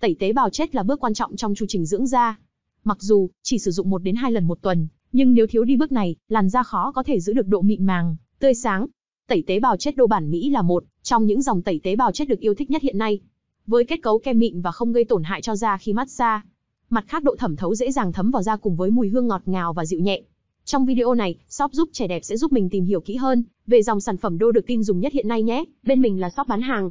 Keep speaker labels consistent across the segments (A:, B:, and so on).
A: Tẩy tế bào chết là bước quan trọng trong
B: chu trình dưỡng da. Mặc dù chỉ sử dụng 1 đến 2 lần một tuần, nhưng nếu thiếu đi bước này, làn da khó có thể giữ được độ mịn màng, tươi sáng. Tẩy tế bào chết đô bản Mỹ là một trong những dòng tẩy tế bào chết được yêu thích nhất hiện nay. Với kết cấu kem mịn và không gây tổn hại cho da khi massage. Mặt khác độ thẩm thấu dễ dàng thấm vào da cùng với mùi hương ngọt ngào và dịu nhẹ. Trong video này, shop giúp trẻ đẹp sẽ giúp mình tìm hiểu kỹ hơn về dòng sản phẩm đô được tin dùng nhất hiện nay nhé. Bên mình là shop bán hàng,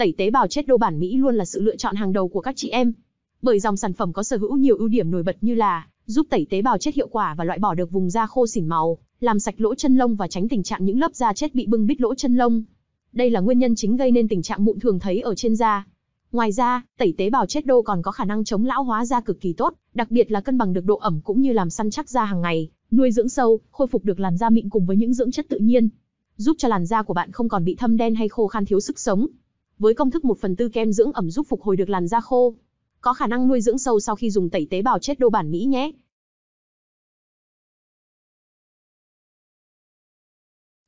A: Tẩy tế bào chết đô
B: bản Mỹ luôn là sự lựa chọn hàng đầu của các chị em. Bởi dòng sản phẩm có sở hữu nhiều ưu điểm nổi bật như là giúp tẩy tế bào chết hiệu quả và loại bỏ được vùng da khô xỉn màu, làm sạch lỗ chân lông và tránh tình trạng những lớp da chết bị bưng bít lỗ chân lông. Đây là nguyên nhân chính gây nên tình trạng mụn thường thấy ở trên da. Ngoài ra, tẩy tế bào chết đô còn có khả năng chống lão hóa da cực kỳ tốt, đặc biệt là cân bằng được độ ẩm cũng như làm săn chắc da hàng ngày, nuôi dưỡng sâu, khôi phục được làn da mịn cùng với những dưỡng chất tự nhiên, giúp cho làn da của bạn không còn bị thâm đen hay khô khan thiếu sức sống với công thức 1 phần tư kem dưỡng ẩm giúp phục hồi được làn da khô. Có khả năng nuôi dưỡng sâu sau khi dùng tẩy tế bào chết đô bản Mỹ nhé.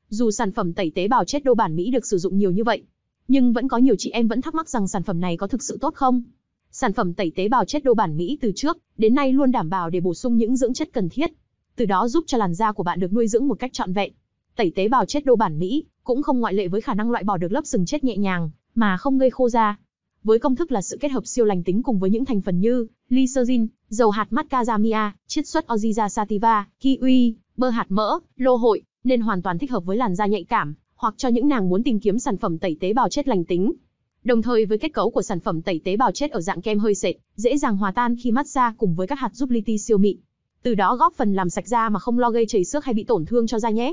B: Dù sản phẩm tẩy tế bào chết đô bản Mỹ được sử dụng nhiều như vậy, nhưng vẫn có nhiều chị em vẫn thắc mắc rằng sản phẩm này có thực sự tốt không? Sản phẩm tẩy tế bào chết đô bản Mỹ từ trước đến nay luôn đảm bảo để bổ sung những dưỡng chất cần thiết, từ đó giúp cho làn da của bạn được nuôi dưỡng một cách trọn vẹn. Tẩy tế bào chết đô bản Mỹ cũng không ngoại lệ với khả năng loại bỏ được lớp sừng chết nhẹ nhàng, mà không gây khô da. Với công thức là sự kết hợp siêu lành tính cùng với những thành phần như lysergine, dầu hạt macadamia, chiết xuất oziza sativa, kiwi, bơ hạt mỡ, lô hội, nên hoàn toàn thích hợp với làn da nhạy cảm, hoặc cho những nàng muốn tìm kiếm sản phẩm tẩy tế bào chết lành tính. Đồng thời với kết cấu của sản phẩm tẩy tế bào chết ở dạng kem hơi sệt, dễ dàng hòa tan khi massage cùng với các hạt giúp li ti siêu mịn. Từ đó góp phần làm sạch da mà không lo gây chảy xước hay bị tổn thương cho da nhé.